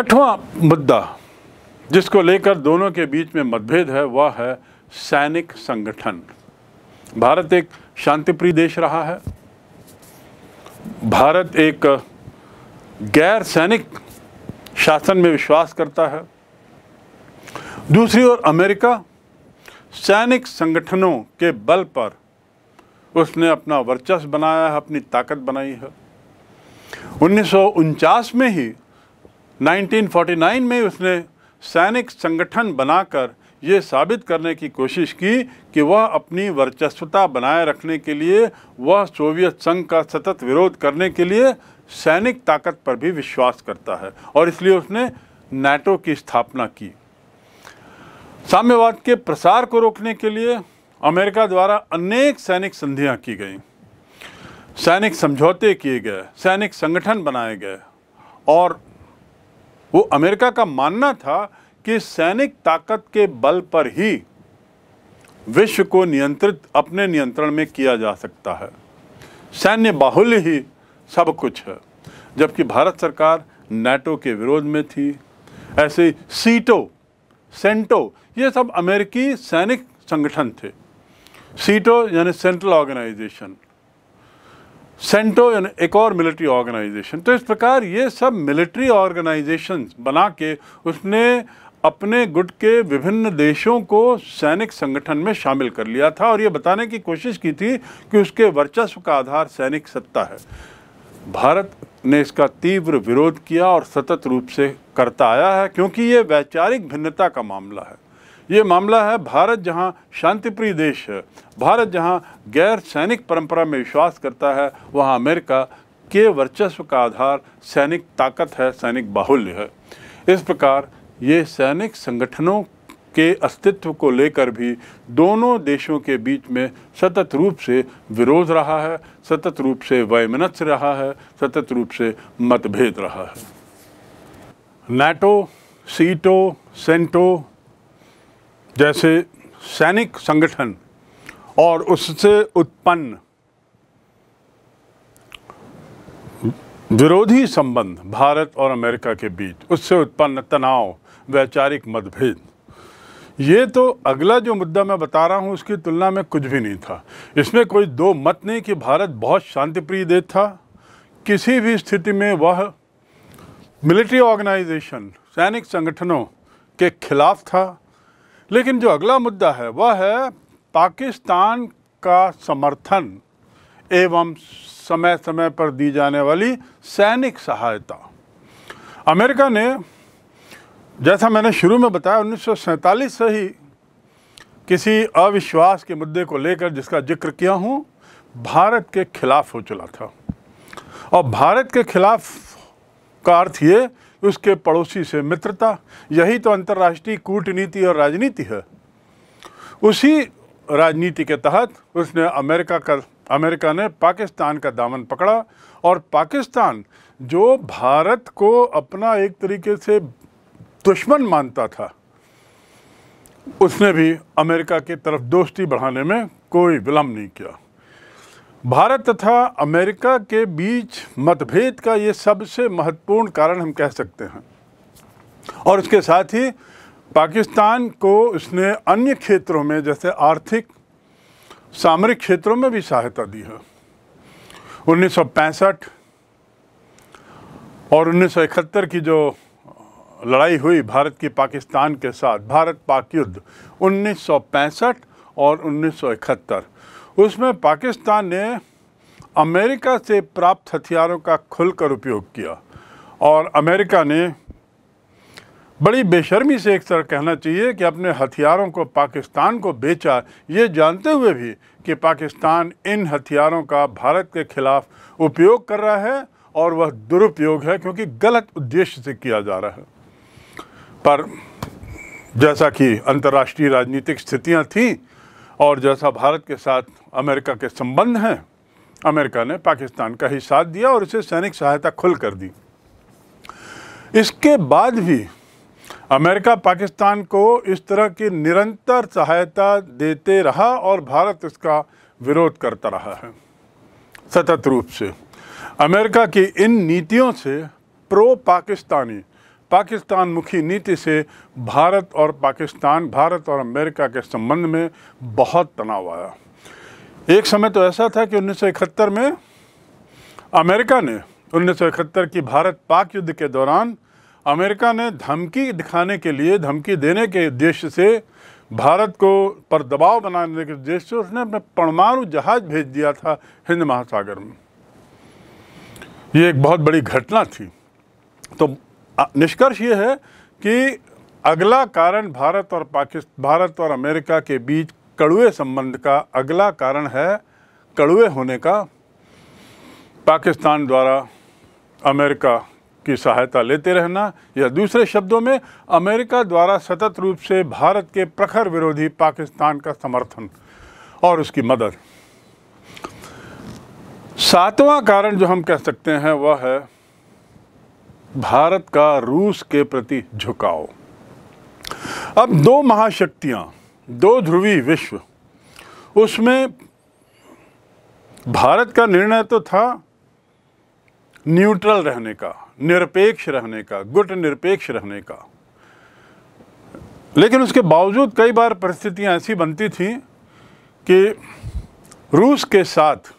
छठवां मुद्दा जिसको लेकर दोनों के बीच में मतभेद है वह है सैनिक संगठन भारत एक शांतिप्रिय देश रहा है भारत एक गैर सैनिक शासन में विश्वास करता है दूसरी ओर अमेरिका सैनिक संगठनों के बल पर उसने अपना वर्चस्व बनाया है अपनी ताकत बनाई है उन्नीस में ही 1949 में उसने सैनिक संगठन बनाकर ये साबित करने की कोशिश की कि वह अपनी वर्चस्वता बनाए रखने के लिए वह सोवियत संघ का सतत विरोध करने के लिए सैनिक ताकत पर भी विश्वास करता है और इसलिए उसने नाटो की स्थापना की साम्यवाद के प्रसार को रोकने के लिए अमेरिका द्वारा अनेक सैनिक संधियां की गई सैनिक समझौते किए गए सैनिक संगठन बनाए गए और वो अमेरिका का मानना था कि सैनिक ताकत के बल पर ही विश्व को नियंत्रित अपने नियंत्रण में किया जा सकता है सैन्य बाहुल्य ही सब कुछ है जबकि भारत सरकार नेटो के विरोध में थी ऐसे सीटो सेंटो ये सब अमेरिकी सैनिक संगठन थे सीटो यानी सेंट्रल ऑर्गेनाइजेशन सेंटो एक और मिलिट्री ऑर्गेनाइजेशन तो इस प्रकार ये सब मिलिट्री ऑर्गेनाइजेशन बना के उसने अपने गुट के विभिन्न देशों को सैनिक संगठन में शामिल कर लिया था और ये बताने की कोशिश की थी कि उसके वर्चस्व का आधार सैनिक सत्ता है भारत ने इसका तीव्र विरोध किया और सतत रूप से करता आया है क्योंकि ये वैचारिक भिन्नता का मामला है ये मामला है भारत जहाँ शांतिप्रिय देश है भारत जहाँ गैर सैनिक परंपरा में विश्वास करता है वहाँ अमेरिका के वर्चस्व का आधार सैनिक ताकत है सैनिक बाहुल्य है इस प्रकार ये सैनिक संगठनों के अस्तित्व को लेकर भी दोनों देशों के बीच में सतत रूप से विरोध रहा है सतत रूप से वैमनस्य रहा है सतत रूप से मतभेद रहा है नाटो सीटो सेंटो जैसे सैनिक संगठन और उससे उत्पन्न विरोधी संबंध भारत और अमेरिका के बीच उससे उत्पन्न तनाव वैचारिक मतभेद ये तो अगला जो मुद्दा मैं बता रहा हूँ उसकी तुलना में कुछ भी नहीं था इसमें कोई दो मत नहीं कि भारत बहुत शांतिप्रिय देश था किसी भी स्थिति में वह मिलिट्री ऑर्गेनाइजेशन सैनिक संगठनों के खिलाफ था लेकिन जो अगला मुद्दा है वह है पाकिस्तान का समर्थन एवं समय समय पर दी जाने वाली सैनिक सहायता अमेरिका ने जैसा मैंने शुरू में बताया उन्नीस से ही किसी अविश्वास के मुद्दे को लेकर जिसका जिक्र किया हूँ भारत के खिलाफ हो चला था और भारत के खिलाफ का अर्थ ये उसके पड़ोसी से मित्रता यही तो अंतर्राष्ट्रीय कूटनीति और राजनीति है उसी राजनीति के तहत उसने अमेरिका का अमेरिका ने पाकिस्तान का दामन पकड़ा और पाकिस्तान जो भारत को अपना एक तरीके से दुश्मन मानता था उसने भी अमेरिका की तरफ दोस्ती बढ़ाने में कोई विलम्ब नहीं किया भारत तथा अमेरिका के बीच मतभेद का ये सबसे महत्वपूर्ण कारण हम कह सकते हैं और उसके साथ ही पाकिस्तान को उसने अन्य क्षेत्रों में जैसे आर्थिक सामरिक क्षेत्रों में भी सहायता दी है उन्नीस और उन्नीस की जो लड़ाई हुई भारत की पाकिस्तान के साथ भारत पाक युद्ध उन्नीस और उन्नीस उसमें पाकिस्तान ने अमेरिका से प्राप्त हथियारों का खुलकर उपयोग किया और अमेरिका ने बड़ी बेशर्मी से एक तरह कहना चाहिए कि अपने हथियारों को पाकिस्तान को बेचा ये जानते हुए भी कि पाकिस्तान इन हथियारों का भारत के खिलाफ उपयोग कर रहा है और वह दुरुपयोग है क्योंकि गलत उद्देश्य से किया जा रहा है पर जैसा कि अंतर्राष्ट्रीय राजनीतिक स्थितियां थीं और जैसा भारत के साथ अमेरिका के संबंध हैं अमेरिका ने पाकिस्तान का ही साथ दिया और इसे सैनिक सहायता खुल कर दी इसके बाद भी अमेरिका पाकिस्तान को इस तरह की निरंतर सहायता देते रहा और भारत इसका विरोध करता रहा है सतत रूप से अमेरिका की इन नीतियों से प्रो पाकिस्तानी पाकिस्तान मुखी नीति से भारत और पाकिस्तान भारत और अमेरिका के संबंध में बहुत तनाव आया एक समय तो ऐसा था कि उन्नीस में अमेरिका ने उन्नीस की भारत पाक युद्ध के दौरान अमेरिका ने धमकी दिखाने के लिए धमकी देने के उद्देश्य से भारत को पर दबाव बनाने के उद्देश्य से उसने अपने परमाणु जहाज भेज दिया था हिंद महासागर में ये एक बहुत बड़ी घटना थी तो निष्कर्ष ये है कि अगला कारण भारत और पाकिस्तान भारत और अमेरिका के बीच कड़ुए संबंध का अगला कारण है कड़ुए होने का पाकिस्तान द्वारा अमेरिका की सहायता लेते रहना या दूसरे शब्दों में अमेरिका द्वारा सतत रूप से भारत के प्रखर विरोधी पाकिस्तान का समर्थन और उसकी मदद सातवां कारण जो हम कह सकते हैं वह है भारत का रूस के प्रति झुकाव अब दो महाशक्तियां दो ध्रुवी विश्व उसमें भारत का निर्णय तो था न्यूट्रल रहने का निरपेक्ष रहने का गुट निरपेक्ष रहने का लेकिन उसके बावजूद कई बार परिस्थितियां ऐसी बनती थीं कि रूस के साथ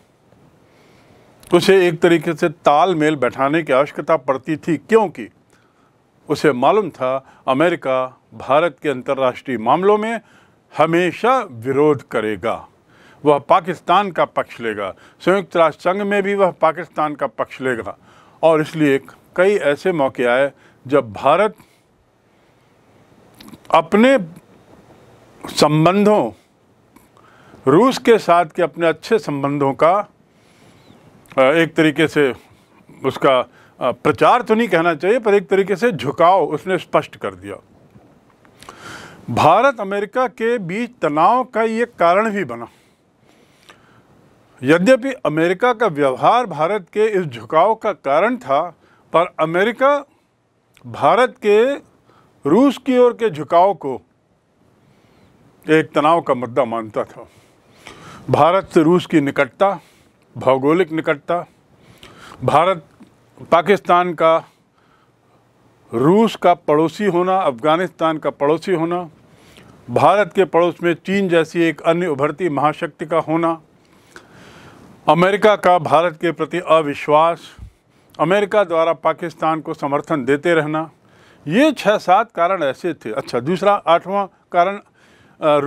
उसे एक तरीके से तालमेल बैठाने की आवश्यकता पड़ती थी क्योंकि उसे मालूम था अमेरिका भारत के अंतर्राष्ट्रीय मामलों में हमेशा विरोध करेगा वह पाकिस्तान का पक्ष लेगा संयुक्त राष्ट्र संघ में भी वह पाकिस्तान का पक्ष लेगा और इसलिए कई ऐसे मौके आए जब भारत अपने संबंधों रूस के साथ के अपने अच्छे संबंधों का एक तरीके से उसका प्रचार तो नहीं कहना चाहिए पर एक तरीके से झुकाव उसने स्पष्ट कर दिया भारत अमेरिका के बीच तनाव का ये कारण भी बना यद्यपि अमेरिका का व्यवहार भारत के इस झुकाव का कारण था पर अमेरिका भारत के रूस की ओर के झुकाव को एक तनाव का मुद्दा मानता था भारत से रूस की निकटता भौगोलिक निकटता भारत पाकिस्तान का रूस का पड़ोसी होना अफ़गानिस्तान का पड़ोसी होना भारत के पड़ोस में चीन जैसी एक अन्य उभरती महाशक्ति का होना अमेरिका का भारत के प्रति अविश्वास अमेरिका द्वारा पाकिस्तान को समर्थन देते रहना ये छः सात कारण ऐसे थे अच्छा दूसरा आठवां कारण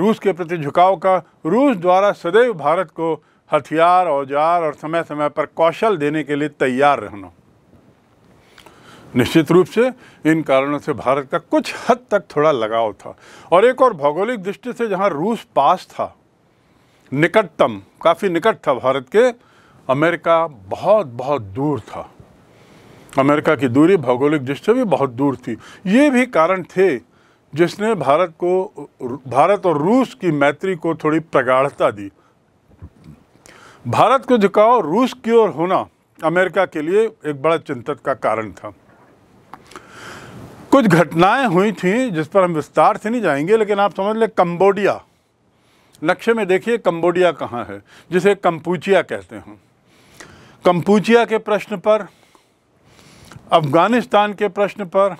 रूस के प्रति झुकाव का रूस द्वारा सदैव भारत को हथियार औजार और समय समय पर कौशल देने के लिए तैयार रहना निश्चित रूप से इन कारणों से भारत का कुछ हद तक थोड़ा लगाव था और एक और भौगोलिक दृष्टि से जहाँ रूस पास था निकटतम काफ़ी निकट था भारत के अमेरिका बहुत बहुत दूर था अमेरिका की दूरी भौगोलिक दृष्टि भी बहुत दूर थी ये भी कारण थे जिसने भारत को भारत और रूस की मैत्री को थोड़ी प्रगाढ़ता दी भारत को झुकाव रूस की ओर होना अमेरिका के लिए एक बड़ा चिंतित का कारण था कुछ घटनाएं हुई थी जिस पर हम विस्तार से नहीं जाएंगे लेकिन आप समझ लें कंबोडिया नक्शे में देखिए कंबोडिया कहाँ है जिसे कंपूचिया कहते हैं कंपूचिया के प्रश्न पर अफ़गानिस्तान के प्रश्न पर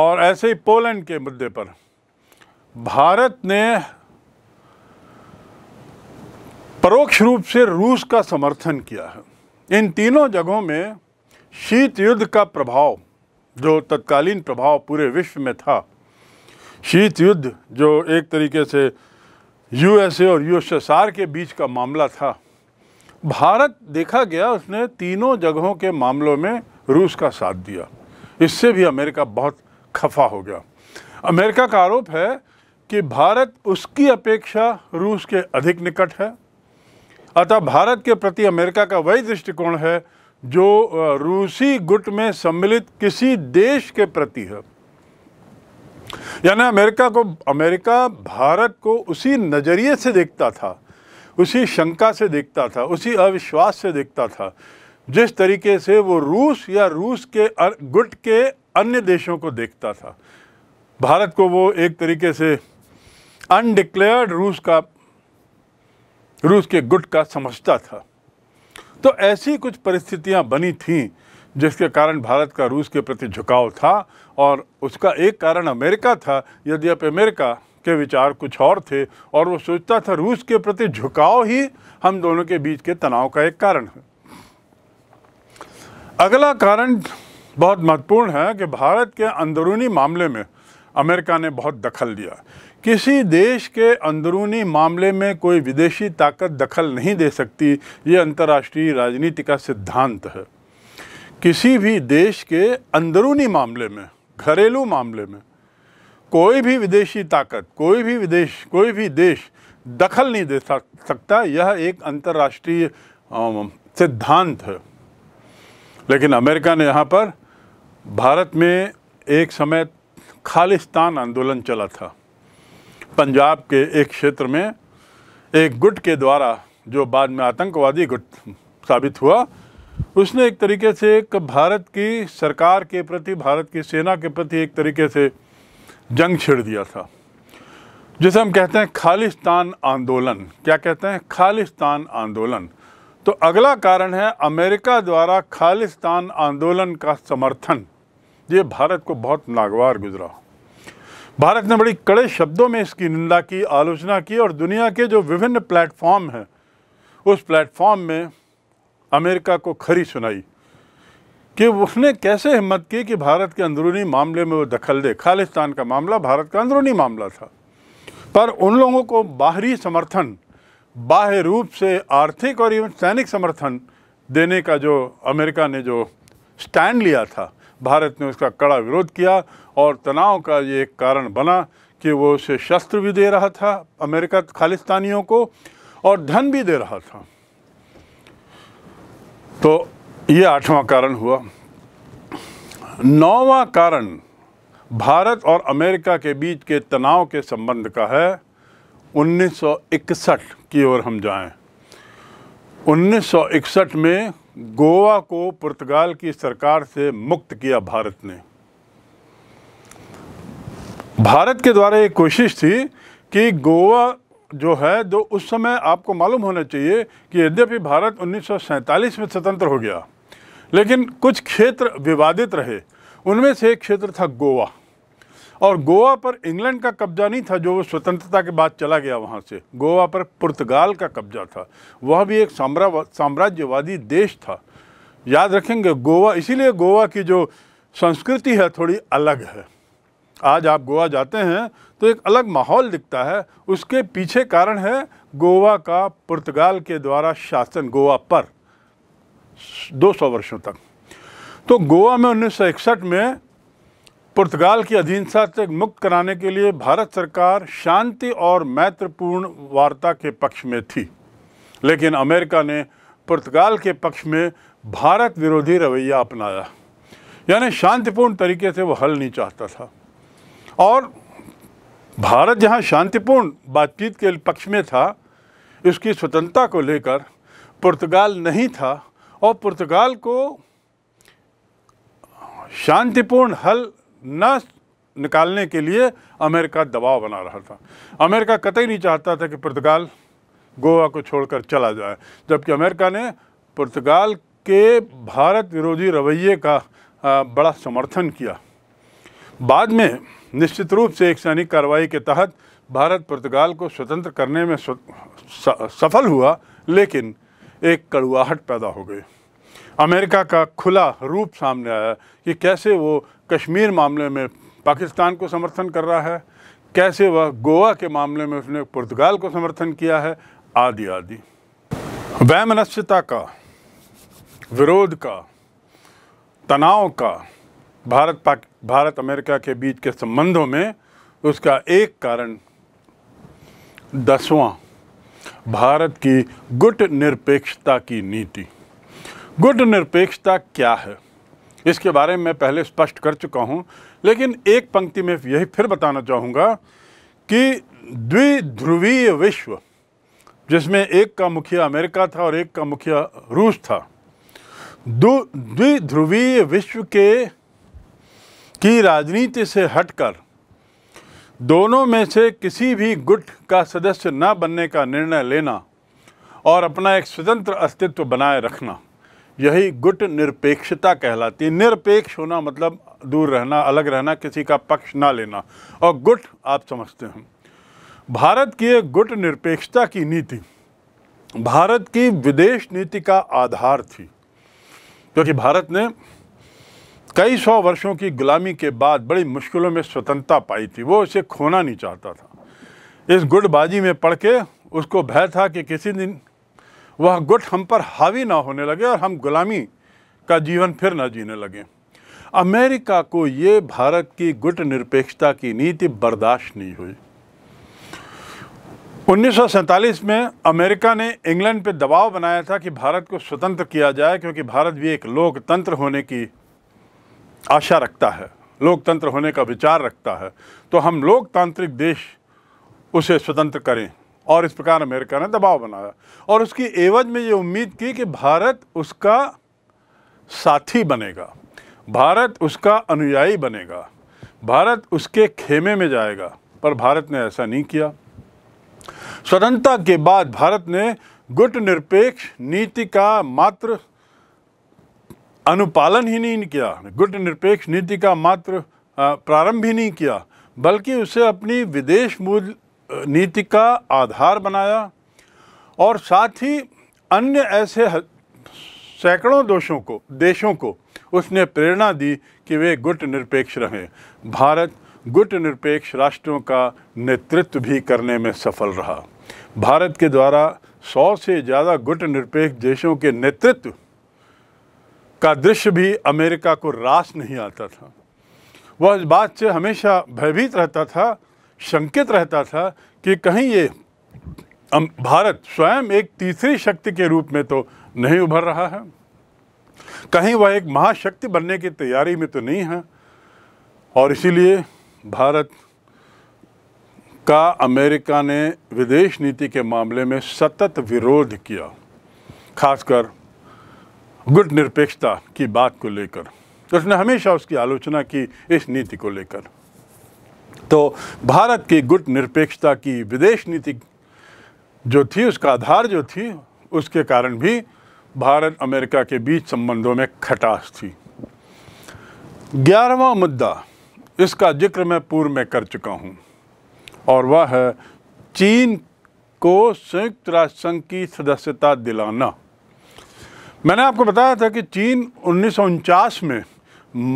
और ऐसे ही पोलैंड के मुद्दे पर भारत ने परोक्ष रूप से रूस का समर्थन किया है इन तीनों जगहों में शीत युद्ध का प्रभाव जो तत्कालीन प्रभाव पूरे विश्व में था शीत युद्ध जो एक तरीके से यूएसए और यूएसएसआर के बीच का मामला था भारत देखा गया उसने तीनों जगहों के मामलों में रूस का साथ दिया इससे भी अमेरिका बहुत खफा हो गया अमेरिका का आरोप है कि भारत उसकी अपेक्षा रूस के अधिक निकट है अतः भारत के प्रति अमेरिका का वही दृष्टिकोण है जो रूसी गुट में सम्मिलित किसी देश के प्रति है यानी अमेरिका को अमेरिका भारत को उसी नज़रिए से देखता था उसी शंका से देखता था उसी अविश्वास से देखता था जिस तरीके से वो रूस या रूस के गुट के अन्य देशों को देखता था भारत को वो एक तरीके से अनडिक्लेयर्ड रूस का रूस के गुट का समझता था तो ऐसी कुछ परिस्थितियां बनी थीं जिसके कारण भारत का रूस के प्रति झुकाव था और उसका एक कारण अमेरिका था यदि आप अमेरिका के विचार कुछ और थे और वो सोचता था रूस के प्रति झुकाव ही हम दोनों के बीच के तनाव का एक कारण है अगला कारण बहुत महत्वपूर्ण है कि भारत के अंदरूनी मामले में अमेरिका ने बहुत दखल दिया किसी देश के अंदरूनी मामले में कोई विदेशी ताकत दखल नहीं दे सकती ये अंतर्राष्ट्रीय राजनीति का सिद्धांत है किसी भी देश के अंदरूनी मामले में घरेलू मामले में कोई भी विदेशी ताकत कोई भी विदेश कोई भी देश दखल नहीं दे सकता यह एक अंतर्राष्ट्रीय सिद्धांत है लेकिन अमेरिका ने यहाँ पर भारत में एक समय खालिस्तान आंदोलन चला था पंजाब के एक क्षेत्र में एक गुट के द्वारा जो बाद में आतंकवादी गुट साबित हुआ उसने एक तरीके से एक भारत की सरकार के प्रति भारत की सेना के प्रति एक तरीके से जंग छेड़ दिया था जिसे हम कहते हैं खालिस्तान आंदोलन क्या कहते हैं खालिस्तान आंदोलन तो अगला कारण है अमेरिका द्वारा खालिस्तान आंदोलन का समर्थन ये भारत को बहुत नागवार गुजरा भारत ने बड़ी कड़े शब्दों में इसकी निंदा की आलोचना की और दुनिया के जो विभिन्न प्लेटफॉर्म हैं उस प्लेटफॉर्म में अमेरिका को खरी सुनाई कि उसने कैसे हिम्मत की कि भारत के अंदरूनी मामले में वो दखल दे खालिस्तान का मामला भारत का अंदरूनी मामला था पर उन लोगों को बाहरी समर्थन बाह्य रूप से आर्थिक और इवन सैनिक समर्थन देने का जो अमेरिका ने जो स्टैंड लिया था भारत ने उसका कड़ा विरोध किया और तनाव का ये एक कारण बना कि वो उसे शस्त्र भी दे रहा था अमेरिका खालिस्तानियों को और धन भी दे रहा था तो ये आठवां कारण हुआ नौवां कारण भारत और अमेरिका के बीच के तनाव के संबंध का है 1961 की ओर हम जाएं 1961 में गोवा को पुर्तगाल की सरकार से मुक्त किया भारत ने भारत के द्वारा ये कोशिश थी कि गोवा जो है जो उस समय आपको मालूम होना चाहिए कि यद्यपि भारत 1947 में स्वतंत्र हो गया लेकिन कुछ क्षेत्र विवादित रहे उनमें से एक क्षेत्र था गोवा और गोवा पर इंग्लैंड का कब्जा नहीं था जो स्वतंत्रता के बाद चला गया वहाँ से गोवा पर पुर्तगाल का कब्जा था वह भी एक साम्राज्यवादी देश था याद रखेंगे गोवा इसीलिए गोवा की जो संस्कृति है थोड़ी अलग है आज आप गोवा जाते हैं तो एक अलग माहौल दिखता है उसके पीछे कारण है गोवा का पुर्तगाल के द्वारा शासन गोवा पर 200 वर्षों तक तो गोवा में उन्नीस में पुर्तगाल की अधीनता से मुक्त कराने के लिए भारत सरकार शांति और मैत्रपूर्ण वार्ता के पक्ष में थी लेकिन अमेरिका ने पुर्तगाल के पक्ष में भारत विरोधी रवैया अपनाया यानी शांतिपूर्ण तरीके से वो हल नहीं चाहता था और भारत जहाँ शांतिपूर्ण बातचीत के पक्ष में था इसकी स्वतंत्रता को लेकर पुर्तगाल नहीं था और पुर्तगाल को शांतिपूर्ण हल न निकालने के लिए अमेरिका दबाव बना रहा था अमेरिका कतई नहीं चाहता था कि पुर्तगाल गोवा को छोड़कर चला जाए जबकि अमेरिका ने पुर्तगाल के भारत विरोधी रवैये का बड़ा समर्थन किया बाद में निश्चित रूप से एक सैनिक कार्रवाई के तहत भारत पुर्तगाल को स्वतंत्र करने में सफल हुआ लेकिन एक कड़ुआहट पैदा हो गई अमेरिका का खुला रूप सामने आया कि कैसे वो कश्मीर मामले में पाकिस्तान को समर्थन कर रहा है कैसे वह गोवा के मामले में उसने पुर्तगाल को समर्थन किया है आदि आदि वैमनस्यता का विरोध का तनाव का भारत पाक भारत अमेरिका के बीच के संबंधों में उसका एक कारण दसवां भारत की गुट निरपेक्षता की नीति गुड निरपेक्षता क्या है इसके बारे में मैं पहले स्पष्ट कर चुका हूँ लेकिन एक पंक्ति में यही फिर बताना चाहूँगा कि द्विध्रुवीय विश्व जिसमें एक का मुखिया अमेरिका था और एक का मुखिया रूस था द्विध्रुवीय विश्व के की राजनीति से हटकर दोनों में से किसी भी गुट का सदस्य न बनने का निर्णय लेना और अपना एक स्वतंत्र अस्तित्व बनाए रखना यही गुट निरपेक्षता कहलाती है निरपेक्ष होना मतलब दूर रहना अलग रहना किसी का पक्ष ना लेना और गुट आप समझते हैं भारत की एक गुट निरपेक्षता की नीति भारत की विदेश नीति का आधार थी क्योंकि भारत ने कई सौ वर्षों की गुलामी के बाद बड़ी मुश्किलों में स्वतंत्रता पाई थी वो इसे खोना नहीं चाहता था इस गुटबाजी में पढ़ के उसको भय था कि किसी दिन वह गुट हम पर हावी ना होने लगे और हम गुलामी का जीवन फिर ना जीने लगे अमेरिका को ये भारत की गुट निरपेक्षता की नीति बर्दाश्त नहीं हुई उन्नीस में अमेरिका ने इंग्लैंड पे दबाव बनाया था कि भारत को स्वतंत्र किया जाए क्योंकि भारत भी एक लोकतंत्र होने की आशा रखता है लोकतंत्र होने का विचार रखता है तो हम लोकतांत्रिक देश उसे स्वतंत्र करें और इस प्रकार अमेरिका ने दबाव बनाया और उसकी एवज में ये उम्मीद की कि भारत उसका साथी बनेगा भारत उसका अनुयायी बनेगा भारत उसके खेमे में जाएगा पर भारत ने ऐसा नहीं किया स्वतंत्रता के बाद भारत ने गुट निरपेक्ष नीति का मात्र अनुपालन ही नहीं किया गुट निरपेक्ष नीति का मात्र प्रारंभ ही नहीं किया बल्कि उसे अपनी विदेश मूल नीति का आधार बनाया और साथ ही अन्य ऐसे सैकड़ों दोषों को देशों को उसने प्रेरणा दी कि वे गुट निरपेक्ष रहें भारत गुट निरपेक्ष राष्ट्रों का नेतृत्व भी करने में सफल रहा भारत के द्वारा सौ से ज़्यादा गुट निरपेक्ष देशों के नेतृत्व का दृश्य भी अमेरिका को रास नहीं आता था वह इस बात से हमेशा भयभीत रहता था शंकित रहता था कि कहीं ये भारत स्वयं एक तीसरी शक्ति के रूप में तो नहीं उभर रहा है कहीं वह एक महाशक्ति बनने की तैयारी में तो नहीं है और इसीलिए भारत का अमेरिका ने विदेश नीति के मामले में सतत विरोध किया खासकर गुट निरपेक्षता की बात को लेकर उसने हमेशा उसकी आलोचना की इस नीति को लेकर तो भारत की गुट निरपेक्षता की विदेश नीति जो थी उसका आधार जो थी उसके कारण भी भारत अमेरिका के बीच संबंधों में खटास थी ग्यारहवा मुद्दा इसका जिक्र मैं पूर्व में कर चुका हूँ और वह है चीन को संयुक्त राष्ट्र संघ की सदस्यता दिलाना मैंने आपको बताया था कि चीन उन्नीस में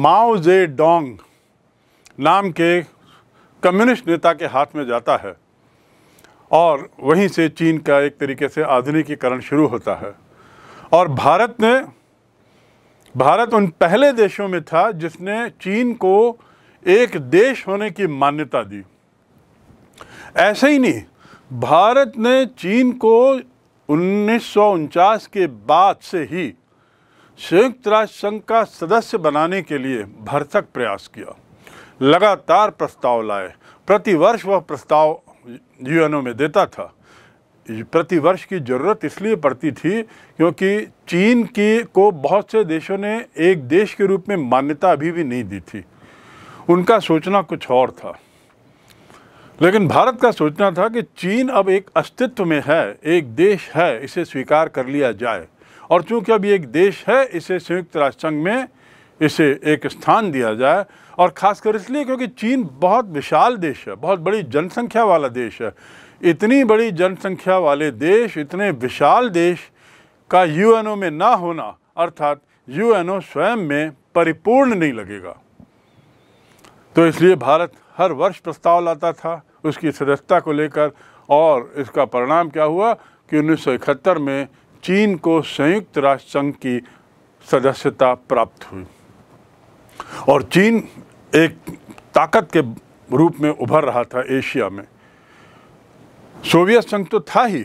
माओ जे डोंग नाम के कम्युनिस्ट नेता के हाथ में जाता है और वहीं से चीन का एक तरीके से आधुनिकीकरण शुरू होता है और भारत ने भारत उन पहले देशों में था जिसने चीन को एक देश होने की मान्यता दी ऐसे ही नहीं भारत ने चीन को उन्नीस के बाद से ही संयुक्त राष्ट्र संघ का सदस्य बनाने के लिए भरसक प्रयास किया लगातार प्रस्ताव लाए प्रतिवर्ष वह प्रस्ताव यूएनओ में देता था प्रतिवर्ष की ज़रूरत इसलिए पड़ती थी क्योंकि चीन की को बहुत से देशों ने एक देश के रूप में मान्यता अभी भी नहीं दी थी उनका सोचना कुछ और था लेकिन भारत का सोचना था कि चीन अब एक अस्तित्व में है एक देश है इसे स्वीकार कर लिया जाए और चूंकि अब एक देश है इसे संयुक्त राष्ट्र संघ में इसे एक स्थान दिया जाए और ख़ासकर इसलिए क्योंकि चीन बहुत विशाल देश है बहुत बड़ी जनसंख्या वाला देश है इतनी बड़ी जनसंख्या वाले देश इतने विशाल देश का यूएनओ में ना होना अर्थात यूएनओ स्वयं में परिपूर्ण नहीं लगेगा तो इसलिए भारत हर वर्ष प्रस्ताव लाता था उसकी सदस्यता को लेकर और इसका परिणाम क्या हुआ कि उन्नीस में चीन को संयुक्त राष्ट्र संघ की सदस्यता प्राप्त हुई और चीन एक ताकत के रूप में उभर रहा था एशिया में सोवियत संघ तो था ही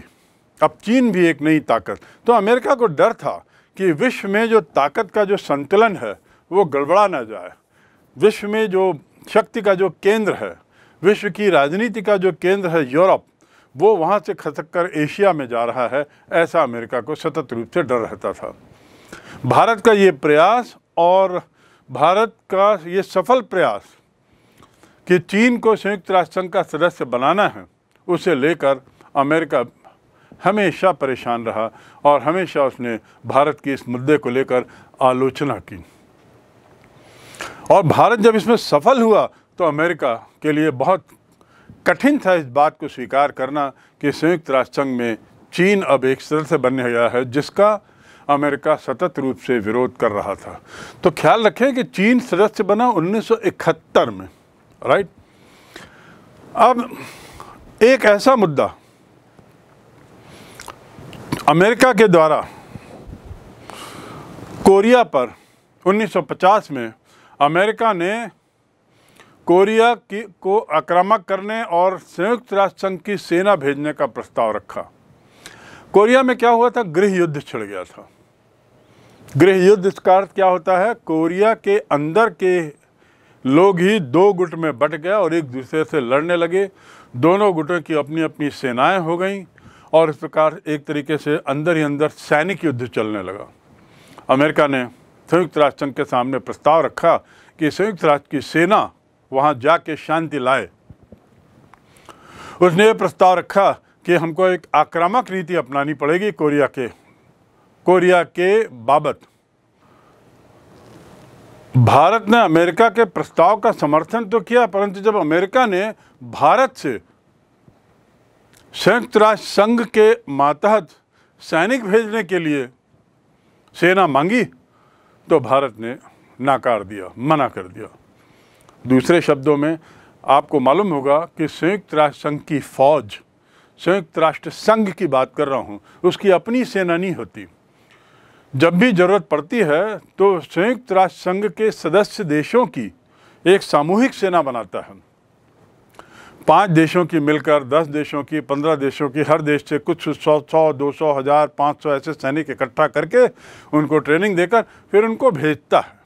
अब चीन भी एक नई ताकत तो अमेरिका को डर था कि विश्व में जो ताकत का जो संतुलन है वो गड़बड़ा ना जाए विश्व में जो शक्ति का जो केंद्र है विश्व की राजनीति का जो केंद्र है यूरोप वो वहाँ से खसक कर एशिया में जा रहा है ऐसा अमेरिका को सतत रूप से डर रहता था भारत का ये प्रयास और भारत का ये सफल प्रयास कि चीन को संयुक्त राष्ट्र संघ का सदस्य बनाना है उसे लेकर अमेरिका हमेशा परेशान रहा और हमेशा उसने भारत की इस मुद्दे को लेकर आलोचना की और भारत जब इसमें सफल हुआ तो अमेरिका के लिए बहुत कठिन था इस बात को स्वीकार करना कि संयुक्त राष्ट्र संघ में चीन अब एक सदस्य बन गया है जिसका अमेरिका सतत रूप से विरोध कर रहा था तो ख्याल रखें कि चीन सदस्य बना 1971 में राइट अब एक ऐसा मुद्दा अमेरिका के द्वारा कोरिया पर 1950 में अमेरिका ने कोरिया की को आक्रामक करने और संयुक्त राष्ट्र संघ की सेना भेजने का प्रस्ताव रखा कोरिया में क्या हुआ था गृह युद्ध छिड़ गया था गृह युद्ध का अर्थ क्या होता है कोरिया के अंदर के लोग ही दो गुट में बट गए और एक दूसरे से लड़ने लगे दोनों गुटों की अपनी अपनी सेनाएं हो गईं और इस प्रकार एक तरीके से अंदर ही अंदर सैनिक युद्ध चलने लगा अमेरिका ने संयुक्त राष्ट्र संघ के सामने प्रस्ताव रखा कि संयुक्त राष्ट्र की सेना वहाँ जाके शांति लाए उसने ये प्रस्ताव रखा कि हमको एक आक्रामक नीति अपनानी पड़ेगी कोरिया के कोरिया के बाबत भारत ने अमेरिका के प्रस्ताव का समर्थन तो किया परंतु जब अमेरिका ने भारत से संयुक्त राष्ट्र संघ के मातहत सैनिक भेजने के लिए सेना मांगी तो भारत ने नाकार दिया मना कर दिया दूसरे शब्दों में आपको मालूम होगा कि संयुक्त राष्ट्र संघ की फ़ौज संयुक्त राष्ट्र संघ की बात कर रहा हूँ उसकी अपनी सेना नहीं होती जब भी ज़रूरत पड़ती है तो संयुक्त राष्ट्र संघ के सदस्य देशों की एक सामूहिक सेना बनाता है पांच देशों की मिलकर दस देशों की पंद्रह देशों की हर देश से कुछ सौ सौ दो सौ हज़ार पाँच सौ ऐसे सैनिक इकट्ठा करके उनको ट्रेनिंग देकर फिर उनको भेजता है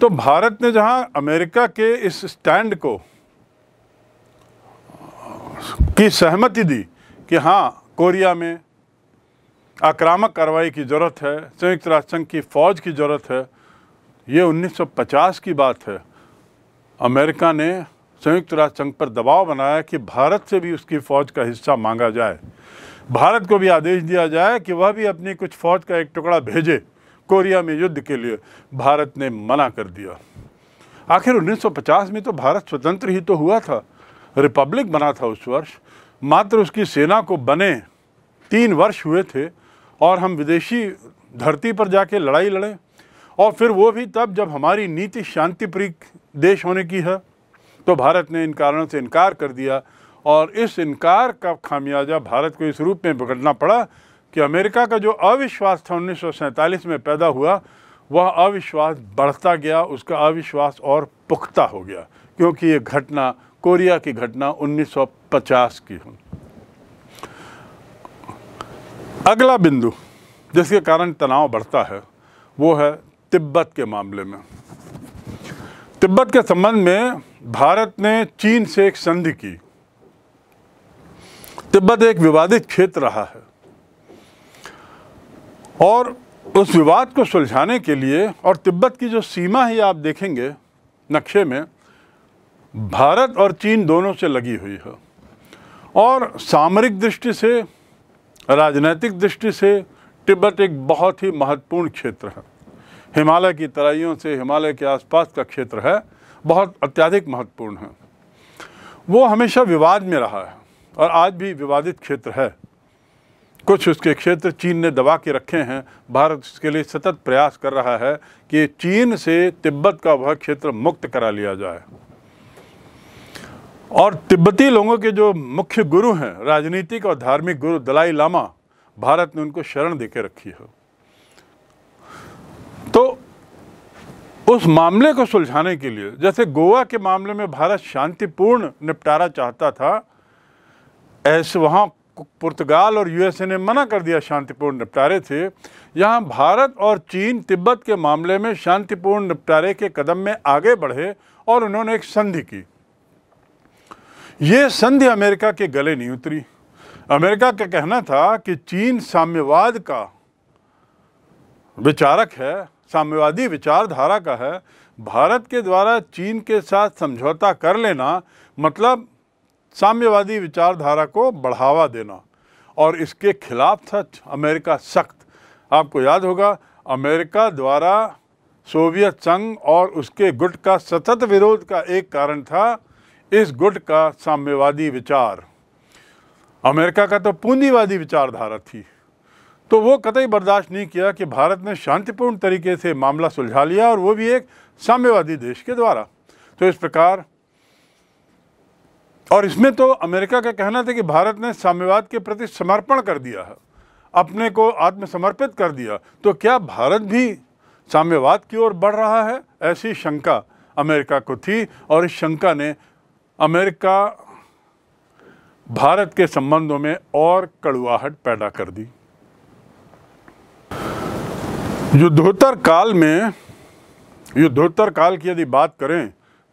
तो भारत ने जहां अमेरिका के इस स्टैंड को की सहमति दी कि हाँ कोरिया में आक्रामक कार्रवाई की ज़रूरत है संयुक्त राष्ट्र संघ की फ़ौज की ज़रूरत है ये 1950 की बात है अमेरिका ने संयुक्त राष्ट्र संघ पर दबाव बनाया कि भारत से भी उसकी फ़ौज का हिस्सा मांगा जाए भारत को भी आदेश दिया जाए कि वह भी अपनी कुछ फ़ौज का एक टुकड़ा भेजे कोरिया में युद्ध के लिए भारत ने मना कर दिया आखिर 1950 में तो भारत स्वतंत्र ही तो हुआ था रिपब्लिक बना था उस वर्ष मात्र उसकी सेना को बने तीन वर्ष हुए थे और हम विदेशी धरती पर जाके लड़ाई लड़ें और फिर वो भी तब जब हमारी नीति शांति प्रिय देश होने की है तो भारत ने इन कारणों से इनकार कर दिया और इस इनकार का खामियाजा भारत को इस रूप में पकड़ना पड़ा कि अमेरिका का जो अविश्वास था उन्नीस में पैदा हुआ वह अविश्वास बढ़ता गया उसका अविश्वास और पुख्ता हो गया क्योंकि ये घटना कोरिया की घटना 1950 की हुई अगला बिंदु जिसके कारण तनाव बढ़ता है वो है तिब्बत के मामले में तिब्बत के संबंध में भारत ने चीन से एक संधि की तिब्बत एक विवादित क्षेत्र रहा है और उस विवाद को सुलझाने के लिए और तिब्बत की जो सीमा है आप देखेंगे नक्शे में भारत और चीन दोनों से लगी हुई है और सामरिक दृष्टि से राजनैतिक दृष्टि से तिब्बत एक बहुत ही महत्वपूर्ण क्षेत्र है हिमालय की तराइयों से हिमालय के आसपास का क्षेत्र है बहुत अत्याधिक महत्वपूर्ण है वो हमेशा विवाद में रहा है और आज भी विवादित क्षेत्र है कुछ उसके क्षेत्र चीन ने दबा के रखे हैं भारत इसके लिए सतत प्रयास कर रहा है कि चीन से तिब्बत का वह क्षेत्र मुक्त करा लिया जाए और तिब्बती लोगों के जो मुख्य गुरु हैं राजनीतिक और धार्मिक गुरु दलाई लामा भारत ने उनको शरण दे के रखी है तो उस मामले को सुलझाने के लिए जैसे गोवा के मामले में भारत शांतिपूर्ण निपटारा चाहता था ऐसे वहाँ पुर्तगाल और यूएसए ने मना कर दिया शांतिपूर्ण निपटारे थे यहाँ भारत और चीन तिब्बत के मामले में शांतिपूर्ण निपटारे के कदम में आगे बढ़े और उन्होंने एक संधि की ये संधि अमेरिका के गले नहीं उतरी अमेरिका का कहना था कि चीन साम्यवाद का विचारक है साम्यवादी विचारधारा का है भारत के द्वारा चीन के साथ समझौता कर लेना मतलब साम्यवादी विचारधारा को बढ़ावा देना और इसके खिलाफ था अमेरिका सख्त आपको याद होगा अमेरिका द्वारा सोवियत संघ और उसके गुट का सतत विरोध का एक कारण था इस गुट का साम्यवादी विचार अमेरिका का तो पूंजीवादी विचारधारा थी तो वो कतई बर्दाश्त नहीं किया कि भारत ने शांतिपूर्ण तरीके से मामला सुलझा लिया और वो भी एक साम्यवादी देश के द्वारा तो इस प्रकार और इसमें तो अमेरिका का कहना था कि भारत ने साम्यवाद के प्रति समर्पण कर दिया है अपने को आत्मसमर्पित कर दिया तो क्या भारत भी साम्यवाद की ओर बढ़ रहा है ऐसी शंका अमेरिका को थी और इस शंका ने अमेरिका भारत के संबंधों में और कड़ुआहट पैदा कर दी युद्धोत्तर काल में युद्धोत्तर काल की यदि बात करें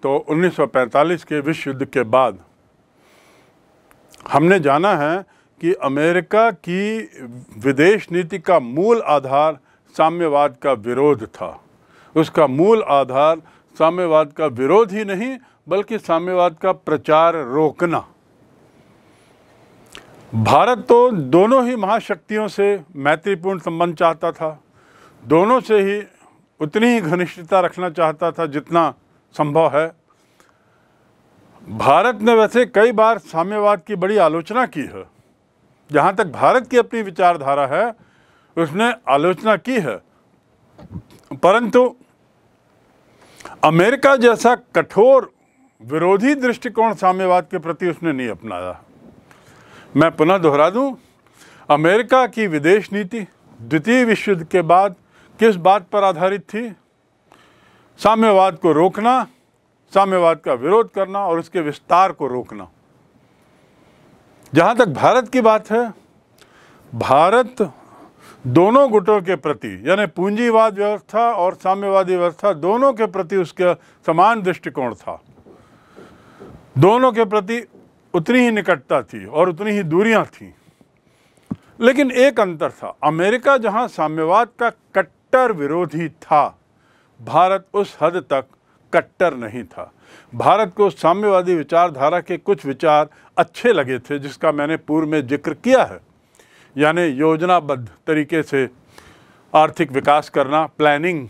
तो 1945 के विश्व युद्ध के बाद हमने जाना है कि अमेरिका की विदेश नीति का मूल आधार साम्यवाद का विरोध था उसका मूल आधार साम्यवाद का विरोध ही नहीं बल्कि साम्यवाद का प्रचार रोकना भारत तो दोनों ही महाशक्तियों से मैत्रीपूर्ण संबंध चाहता था दोनों से ही उतनी ही घनिष्ठता रखना चाहता था जितना संभव है भारत ने वैसे कई बार साम्यवाद की बड़ी आलोचना की है जहाँ तक भारत की अपनी विचारधारा है उसने आलोचना की है परंतु अमेरिका जैसा कठोर विरोधी दृष्टिकोण साम्यवाद के प्रति उसने नहीं अपनाया मैं पुनः दोहरा दूं अमेरिका की विदेश नीति द्वितीय विश्व युद्ध के बाद किस बात पर आधारित थी साम्यवाद को रोकना साम्यवाद का विरोध करना और उसके विस्तार को रोकना जहां तक भारत की बात है भारत दोनों गुटों के प्रति यानी पूंजीवाद व्यवस्था और साम्यवादी व्यवस्था दोनों के प्रति उसका समान दृष्टिकोण था दोनों के प्रति उतनी ही निकटता थी और उतनी ही दूरियां थीं लेकिन एक अंतर था अमेरिका जहां साम्यवाद का कट्टर विरोधी था भारत उस हद तक कट्टर नहीं था भारत को साम्यवादी विचारधारा के कुछ विचार अच्छे लगे थे जिसका मैंने पूर्व में जिक्र किया है यानी योजनाबद्ध तरीके से आर्थिक विकास करना प्लानिंग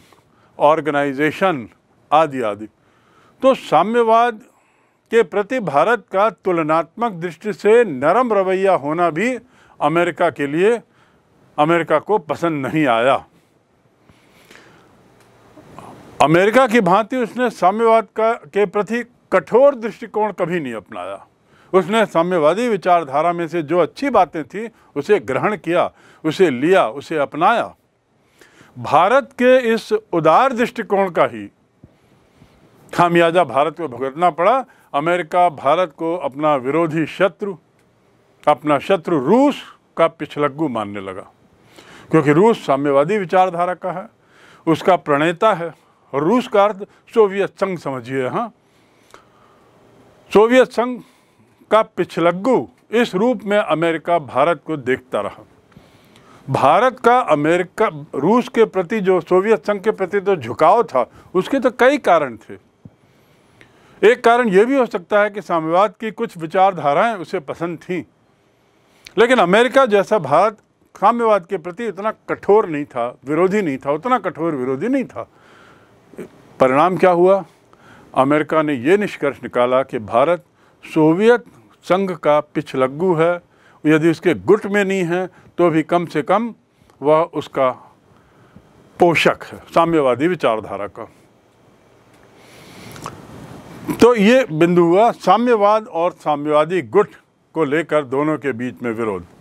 ऑर्गेनाइजेशन आदि आदि तो साम्यवाद के प्रति भारत का तुलनात्मक दृष्टि से नरम रवैया होना भी अमेरिका के लिए अमेरिका को पसंद नहीं आया अमेरिका की भांति उसने साम्यवाद का के प्रति कठोर दृष्टिकोण कभी नहीं अपनाया उसने साम्यवादी विचारधारा में से जो अच्छी बातें थी उसे ग्रहण किया उसे लिया उसे अपनाया भारत के इस उदार दृष्टिकोण का ही खामियाजा भारत को भुगतना पड़ा अमेरिका भारत को अपना विरोधी शत्रु अपना शत्रु रूस का पिछलग्गू मानने लगा क्योंकि रूस साम्यवादी विचारधारा का है उसका प्रणेता है और रूस का अर्थ सोवियत संघ समझिए हाँ सोवियत संघ का पिछलग्गू इस रूप में अमेरिका भारत को देखता रहा भारत का अमेरिका रूस के प्रति जो सोवियत संघ के प्रति जो झुकाव था उसके तो कई कारण थे एक कारण यह भी हो सकता है कि साम्यवाद की कुछ विचारधाराएं उसे पसंद थीं लेकिन अमेरिका जैसा भारत साम्यवाद के प्रति इतना कठोर नहीं था विरोधी नहीं था उतना कठोर विरोधी नहीं था परिणाम क्या हुआ अमेरिका ने यह निष्कर्ष निकाला कि भारत सोवियत संघ का पिछलग्गू है यदि उसके गुट में नहीं है तो भी कम से कम वह उसका पोषक है साम्यवादी विचारधारा का तो ये बिंदु हुआ साम्यवाद और साम्यवादी गुट को लेकर दोनों के बीच में विरोध